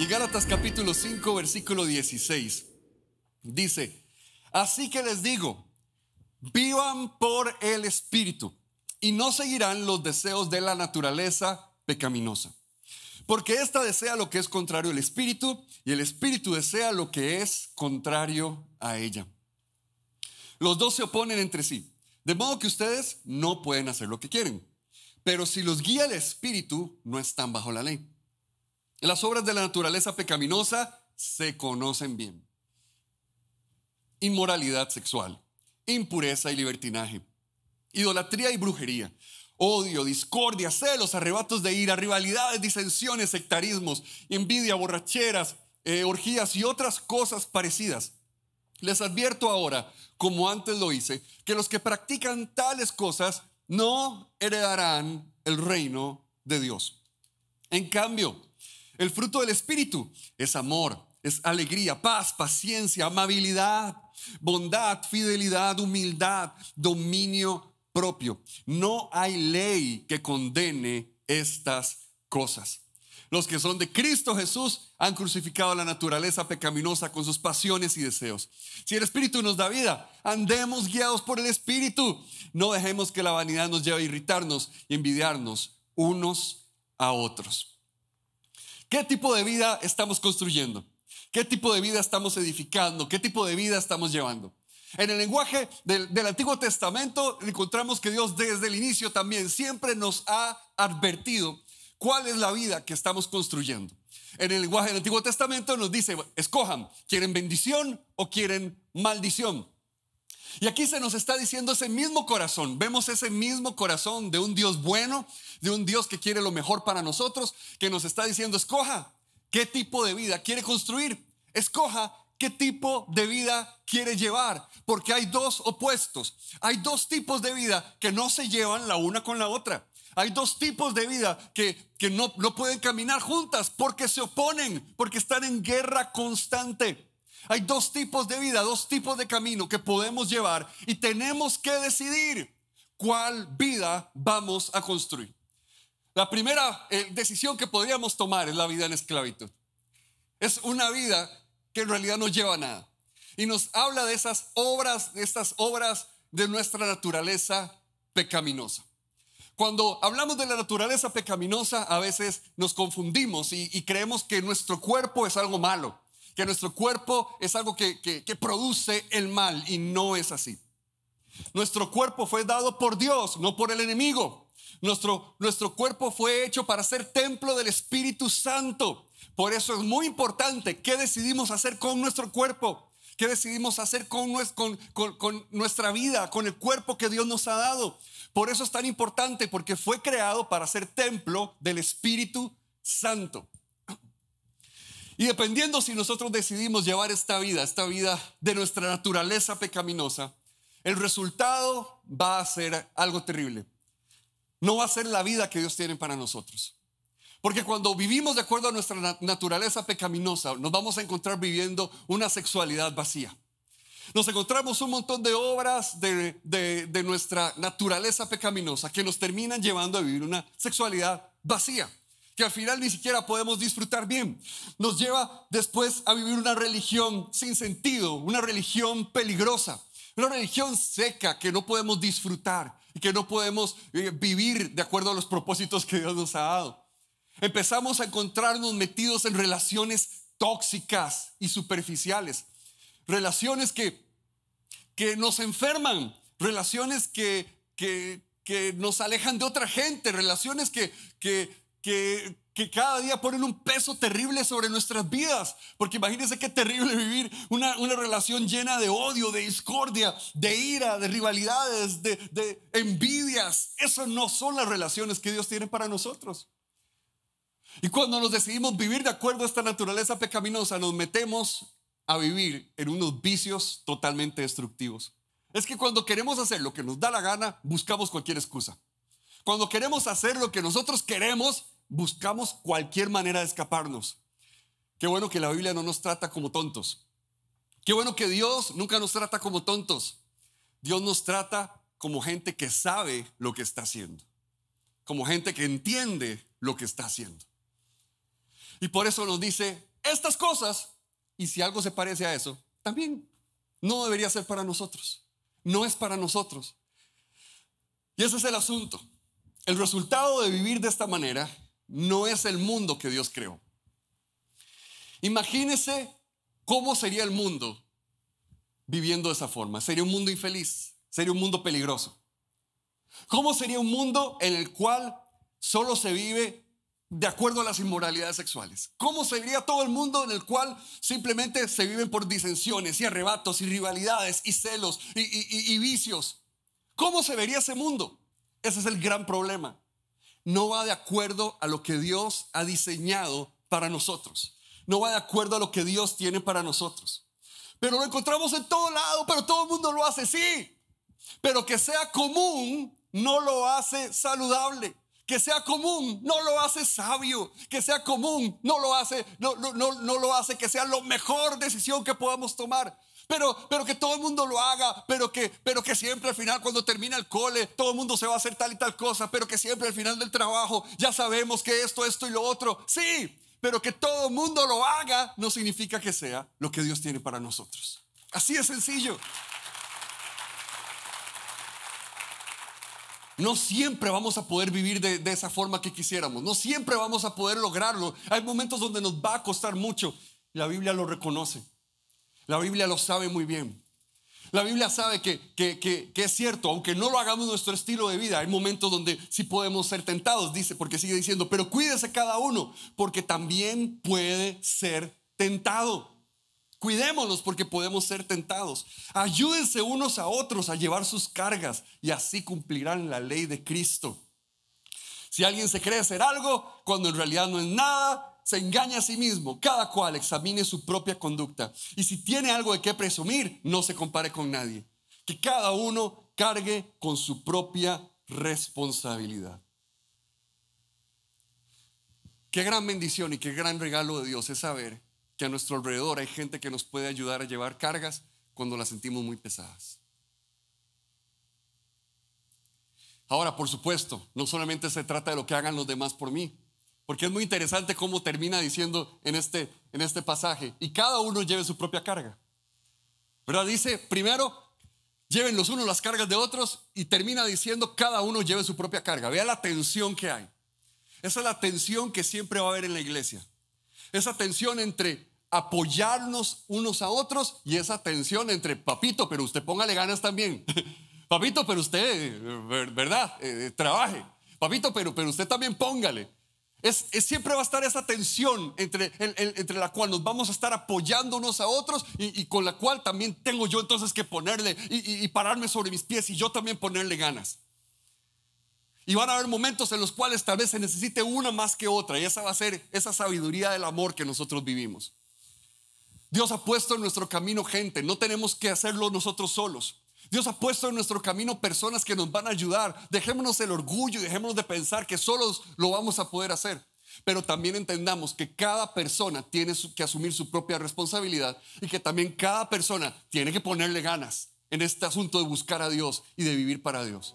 Y Gálatas capítulo 5, versículo 16, dice, así que les digo, vivan por el Espíritu y no seguirán los deseos de la naturaleza pecaminosa. Porque ésta desea lo que es contrario al Espíritu y el Espíritu desea lo que es contrario a ella. Los dos se oponen entre sí, de modo que ustedes no pueden hacer lo que quieren. Pero si los guía el Espíritu, no están bajo la ley. Las obras de la naturaleza pecaminosa se conocen bien. Inmoralidad sexual, impureza y libertinaje, idolatría y brujería, odio, discordia, celos, arrebatos de ira, rivalidades, disensiones, sectarismos, envidia, borracheras, eh, orgías y otras cosas parecidas. Les advierto ahora, como antes lo hice, que los que practican tales cosas no heredarán el reino de Dios. En cambio, el fruto del Espíritu es amor, es alegría, paz, paciencia, amabilidad, bondad, fidelidad, humildad, dominio propio. No hay ley que condene estas cosas. Los que son de Cristo Jesús han crucificado la naturaleza pecaminosa con sus pasiones y deseos. Si el Espíritu nos da vida, andemos guiados por el Espíritu. No dejemos que la vanidad nos lleve a irritarnos y envidiarnos unos a otros. ¿Qué tipo de vida estamos construyendo? ¿Qué tipo de vida estamos edificando? ¿Qué tipo de vida estamos llevando? En el lenguaje del, Antiguo Testamento encontramos que Dios desde el inicio también siempre nos ha advertido cuál es la vida que estamos construyendo. En el lenguaje del Antiguo Testamento nos dice, escojan, ¿quieren bendición o quieren maldición? Y aquí se nos está diciendo ese mismo corazón. Vemos ese mismo corazón de un Dios bueno, de un Dios que quiere lo mejor para nosotros, que nos está diciendo, escoja qué tipo de vida quiere construir. Escoja qué tipo de vida quiere llevar. Porque hay dos opuestos. Hay dos tipos de vida que no se llevan la una con la otra. Hay dos tipos de vida que, no, no pueden caminar juntas porque se oponen, porque están en guerra constante. Hay dos tipos de vida, dos tipos de camino que podemos llevar y tenemos que decidir cuál vida vamos a construir. La primera eh, decisión que podríamos tomar es la vida en esclavitud. Es una vida que en realidad no lleva a nada. Y nos habla de esas obras, de estas obras de nuestra naturaleza pecaminosa. Cuando hablamos de la naturaleza pecaminosa, a veces nos confundimos y creemos que nuestro cuerpo es algo malo nuestro cuerpo es algo que, produce el mal y no es así. Nuestro cuerpo fue dado por Dios, no por el enemigo. Nuestro, nuestro cuerpo fue hecho para ser templo del Espíritu Santo. Por eso es muy importante qué decidimos hacer con nuestro cuerpo, qué decidimos hacer con, con, con nuestra vida, con el cuerpo que Dios nos ha dado. Por eso es tan importante, porque fue creado para ser templo del Espíritu Santo. Y dependiendo si nosotros decidimos llevar esta vida, esta vida de nuestra naturaleza pecaminosa, el resultado va a ser algo terrible. No va a ser la vida que Dios tiene para nosotros. Porque cuando vivimos de acuerdo a nuestra naturaleza pecaminosa, nos vamos a encontrar viviendo una sexualidad vacía. Nos encontramos un montón de obras de, de nuestra naturaleza pecaminosa que nos terminan llevando a vivir una sexualidad vacía que al final ni siquiera podemos disfrutar bien. Nos lleva después a vivir una religión sin sentido, una religión peligrosa, una religión seca que no podemos disfrutar y que no podemos eh, vivir de acuerdo a los propósitos que Dios nos ha dado. Empezamos a encontrarnos metidos en relaciones tóxicas y superficiales, relaciones que, que nos enferman, relaciones que, que, nos alejan de otra gente, relaciones que, que, que, cada día ponen un peso terrible sobre nuestras vidas. Porque imagínense qué terrible vivir una, relación llena de odio, de discordia, de ira, de rivalidades, de, de envidias. Esas no son las relaciones que Dios tiene para nosotros. Y cuando nos decidimos vivir de acuerdo a esta naturaleza pecaminosa, nos metemos a vivir en unos vicios totalmente destructivos. Es que cuando queremos hacer lo que nos da la gana, buscamos cualquier excusa. Cuando queremos hacer lo que nosotros queremos, buscamos cualquier manera de escaparnos. Qué bueno que la Biblia no nos trata como tontos. Qué bueno que Dios nunca nos trata como tontos. Dios nos trata como gente que sabe lo que está haciendo, como gente que entiende lo que está haciendo. Y por eso nos dice estas cosas, y si algo se parece a eso, también no debería ser para nosotros, no es para nosotros. Y ese es el asunto. El resultado de vivir de esta manera no es el mundo que Dios creó. Imagínese cómo sería el mundo viviendo de esa forma. Sería un mundo infeliz, sería un mundo peligroso. ¿Cómo sería un mundo en el cual solo se vive de acuerdo a las inmoralidades sexuales? ¿Cómo sería todo el mundo en el cual simplemente se viven por disensiones y arrebatos y rivalidades y celos y, y vicios? ¿Cómo se vería ese mundo? Ese es el gran problema. No va de acuerdo a lo que Dios ha diseñado para nosotros. No va de acuerdo a lo que Dios tiene para nosotros. Pero lo encontramos en todo lado, pero todo el mundo lo hace, sí. Pero que sea común no lo hace saludable. Que sea común no lo hace sabio. Que sea común no lo hace, no, no, lo hace que sea la mejor decisión que podamos tomar pero, pero que todo el mundo lo haga, pero que, pero que siempre al final cuando termina el cole, todo el mundo se va a hacer tal y tal cosa, pero que siempre al final del trabajo ya sabemos que esto, esto y lo otro. Sí, pero que todo el mundo lo haga no significa que sea lo que Dios tiene para nosotros. Así de sencillo. No siempre vamos a poder vivir de, esa forma que quisiéramos. No siempre vamos a poder lograrlo. Hay momentos donde nos va a costar mucho. La Biblia lo reconoce. La Biblia lo sabe muy bien. La Biblia sabe que, es cierto, aunque no lo hagamos nuestro estilo de vida, hay momentos donde sí podemos ser tentados, dice, porque sigue diciendo, pero cuídese cada uno, porque también puede ser tentado. Cuidémonos porque podemos ser tentados. Ayúdense unos a otros a llevar sus cargas y así cumplirán la ley de Cristo. Si alguien se cree hacer algo cuando en realidad no es nada, se engaña a sí mismo, cada cual examine su propia conducta. Y si tiene algo de qué presumir, no se compare con nadie. Que cada uno cargue con su propia responsabilidad. Qué gran bendición y qué gran regalo de Dios es saber que a nuestro alrededor hay gente que nos puede ayudar a llevar cargas cuando las sentimos muy pesadas. Ahora, por supuesto, no solamente se trata de lo que hagan los demás por mí, porque es muy interesante cómo termina diciendo en este, en este pasaje. Y cada uno lleve su propia carga. Pero Dice, primero, lleven los unos las cargas de otros y termina diciendo, cada uno lleve su propia carga. Vea la tensión que hay. Esa es la tensión que siempre va a haber en la iglesia. Esa tensión entre apoyarnos unos a otros y esa tensión entre, papito, pero usted póngale ganas también. papito, pero usted, eh, ¿verdad? Eh, trabaje. Papito, pero, pero usted también póngale. Es, siempre va a estar esa tensión entre, la cual nos vamos a estar apoyándonos a otros y, con la cual también tengo yo entonces que ponerle y, pararme sobre mis pies y yo también ponerle ganas. Y van a haber momentos en los cuales tal vez se necesite una más que otra y esa va a ser esa sabiduría del amor que nosotros vivimos. Dios ha puesto en nuestro camino gente, no tenemos que hacerlo nosotros solos. Dios ha puesto en nuestro camino personas que nos van a ayudar. Dejémonos el orgullo y dejémonos de pensar que solos lo vamos a poder hacer. Pero también entendamos que cada persona tiene que asumir su propia responsabilidad y que también cada persona tiene que ponerle ganas en este asunto de buscar a Dios y de vivir para Dios.